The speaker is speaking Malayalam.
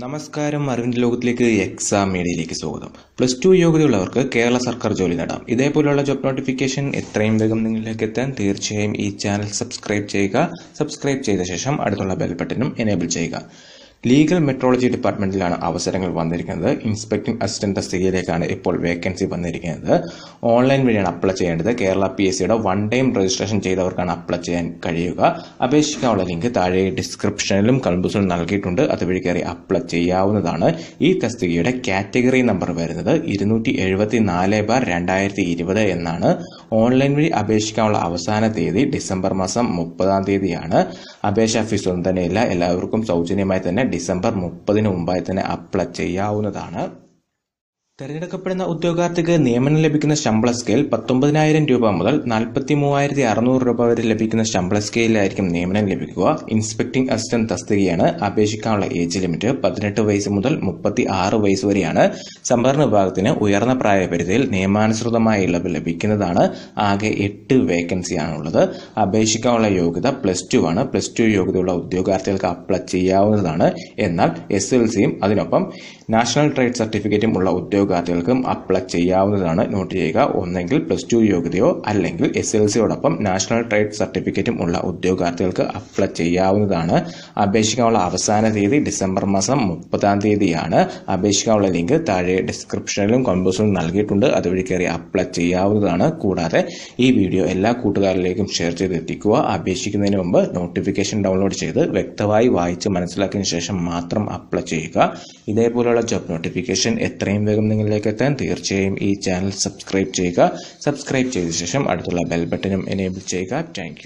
നമസ്കാരം അറിവിൻ്റെ ലോകത്തിലേക്ക് എക്സാം മീഡിയയിലേക്ക് സ്വാഗതം പ്ലസ് ടു യോഗ്യതയുള്ളവർക്ക് കേരള സർക്കാർ ജോലി നേടാം ഇതേപോലെയുള്ള ജോബ് നോട്ടിഫിക്കേഷൻ എത്രയും വേഗം നിങ്ങളിലേക്ക് എത്താൻ തീർച്ചയായും ഈ ചാനൽ സബ്സ്ക്രൈബ് ചെയ്യുക സബ്സ്ക്രൈബ് ചെയ്ത ശേഷം അടുത്തുള്ള ബെൽ ബട്ടനും എനേബിൾ ചെയ്യുക ലീഗൽ മെട്രോളജി ഡിപ്പാർട്ട്മെന്റിലാണ് അവസരങ്ങൾ വന്നിരിക്കുന്നത് ഇൻസ്പെക്ടിംഗ് അസിസ്റ്റന്റ് തസ്തികയിലേക്കാണ് ഇപ്പോൾ വേക്കൻസി വന്നിരിക്കുന്നത് ഓൺലൈൻ വഴിയാണ് അപ്ലൈ ചെയ്യേണ്ടത് കേരള പി എസ് സിയുടെ വൺ ടൈം രജിസ്ട്രേഷൻ ചെയ്തവർക്കാണ് അപ്ലൈ ചെയ്യാൻ കഴിയുക അപേക്ഷിക്കാനുള്ള ലിങ്ക് താഴെ ഡിസ്ക്രിപ്ഷനിലും കൾബൂസിലും നൽകിയിട്ടുണ്ട് അതുവഴി കയറി അപ്ലൈ ചെയ്യാവുന്നതാണ് ഈ തസ്തികയുടെ കാറ്റഗറി നമ്പർ വരുന്നത് ഇരുന്നൂറ്റി എഴുപത്തി നാല് ബാർ രണ്ടായിരത്തി ഇരുപത് എന്നാണ് ഓൺലൈൻ വഴി അപേക്ഷിക്കാനുള്ള അവസാന തീയതി ഡിസംബർ മാസം മുപ്പതാം തീയതിയാണ് അപേക്ഷാ ഫീസ് ഒന്നും തന്നെയില്ല എല്ലാവർക്കും സൗജന്യമായി തന്നെ ഡിസംബർ മുപ്പതിന് മുമ്പായി തന്നെ അപ്ലൈ ചെയ്യാവുന്നതാണ് തെരഞ്ഞെടുക്കപ്പെടുന്ന ഉദ്യോഗാർത്ഥിക്ക് നിയമനം ലഭിക്കുന്ന ശമ്പള സ്കെയിൽ പത്തൊമ്പതിനായിരം രൂപ മുതൽ നാൽപ്പത്തി മൂവായിരത്തി അറുന്നൂറ് രൂപ വരെ ലഭിക്കുന്ന ശമ്പള സ്കെയിലായിരിക്കും നിയമനം ലഭിക്കുക ഇൻസ്പെക്ടിംഗ് അസിസ്റ്റന്റ് തസ്തികയാണ് അപേക്ഷിക്കാനുള്ള ഏജ് ലിമിറ്റ് പതിനെട്ട് വയസ്സ് മുതൽ മുപ്പത്തി ആറ് വയസ്സ് വരെയാണ് സംഭരണ വിഭാഗത്തിന് ഉയർന്ന പ്രായപരിധിയിൽ നിയമാനുസൃതമായ ഇളവ് ലഭിക്കുന്നതാണ് ആകെ എട്ട് വേക്കൻസിയാണുള്ളത് അപേക്ഷിക്കാനുള്ള യോഗ്യത പ്ലസ് ടു ആണ് പ്ലസ് ടു യോഗ്യതയുള്ള ഉദ്യോഗാർത്ഥികൾക്ക് അപ്ലൈ ചെയ്യാവുന്നതാണ് എന്നാൽ എസ് എൽ സിയും അതിനൊപ്പം നാഷണൽ ട്രേഡ് സർട്ടിഫിക്കറ്റും ഉള്ള ഉദ്യോഗ ഉദ്യോഗാർത്ഥികൾക്കും അപ്ലൈ ചെയ്യാവുന്നതാണ് നോട്ട് ചെയ്യുക ഒന്നെങ്കിൽ പ്ലസ് ടു യോഗ്യതയോ അല്ലെങ്കിൽ എസ് എൽ സിയോടൊപ്പം നാഷണൽ ട്രേഡ് സർട്ടിഫിക്കറ്റും ഉള്ള ഉദ്യോഗാർത്ഥികൾക്ക് അപ്ലൈ ചെയ്യാവുന്നതാണ് അപേക്ഷിക്കാനുള്ള അവസാന തീയതി ഡിസംബർ മാസം മുപ്പതാം തീയതിയാണ് അപേക്ഷിക്കാനുള്ള ലിങ്ക് താഴെ ഡിസ്ക്രിപ്ഷനിലും കോൺബോസിലും നൽകിയിട്ടുണ്ട് അതുവഴി കയറി അപ്ലൈ ചെയ്യാവുന്നതാണ് കൂടാതെ ഈ വീഡിയോ എല്ലാ കൂട്ടുകാരിലേക്കും ഷെയർ ചെയ്ത് എത്തിക്കുക അപേക്ഷിക്കുന്നതിന് മുമ്പ് നോട്ടിഫിക്കേഷൻ ഡൗൺലോഡ് ചെയ്ത് വ്യക്തമായി വായിച്ച് മനസ്സിലാക്കിയതിനു ശേഷം മാത്രം അപ്ലൈ ചെയ്യുക ഇതേപോലെയുള്ള ജോബ് നോട്ടിഫിക്കേഷൻ എത്രയും വേഗം നിങ്ങളിലേക്ക് എത്താൻ തീർച്ചയായും ഈ ചാനൽ സബ്സ്ക്രൈബ് ചെയ്യുക സബ്സ്ക്രൈബ് ചെയ്ത ശേഷം അടുത്തുള്ള ബെൽ ബട്ടനും എനേബിൾ ചെയ്യുക താങ്ക്